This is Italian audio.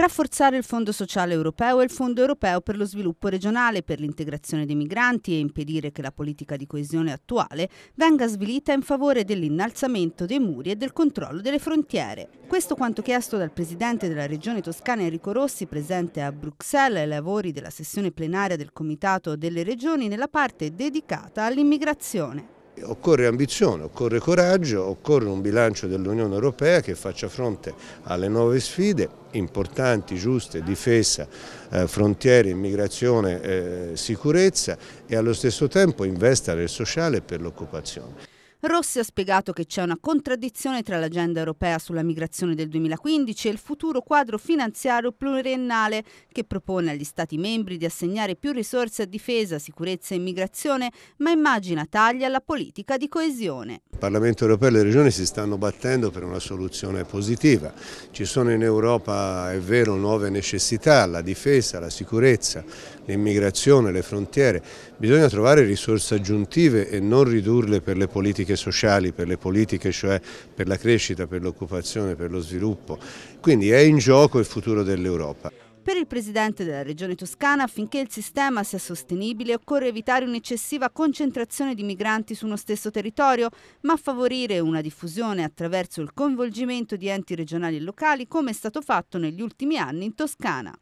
rafforzare il Fondo Sociale Europeo e il Fondo Europeo per lo Sviluppo Regionale per l'integrazione dei migranti e impedire che la politica di coesione attuale venga svilita in favore dell'innalzamento dei muri e del controllo delle frontiere. Questo quanto chiesto dal Presidente della Regione Toscana Enrico Rossi presente a Bruxelles ai lavori della sessione plenaria del Comitato delle Regioni nella parte dedicata all'immigrazione. Occorre ambizione, occorre coraggio, occorre un bilancio dell'Unione Europea che faccia fronte alle nuove sfide importanti, giuste, difesa, eh, frontiere, immigrazione, eh, sicurezza e allo stesso tempo investa nel sociale e per l'occupazione. Rossi ha spiegato che c'è una contraddizione tra l'agenda europea sulla migrazione del 2015 e il futuro quadro finanziario pluriennale che propone agli Stati membri di assegnare più risorse a difesa, sicurezza e immigrazione, ma immagina tagli alla politica di coesione. Parlamento europeo e le regioni si stanno battendo per una soluzione positiva. Ci sono in Europa, è vero, nuove necessità, la difesa, la sicurezza, l'immigrazione, le frontiere. Bisogna trovare risorse aggiuntive e non ridurle per le politiche sociali, per le politiche cioè per la crescita, per l'occupazione, per lo sviluppo. Quindi è in gioco il futuro dell'Europa. Per il Presidente della Regione Toscana, affinché il sistema sia sostenibile, occorre evitare un'eccessiva concentrazione di migranti su uno stesso territorio, ma favorire una diffusione attraverso il coinvolgimento di enti regionali e locali, come è stato fatto negli ultimi anni in Toscana.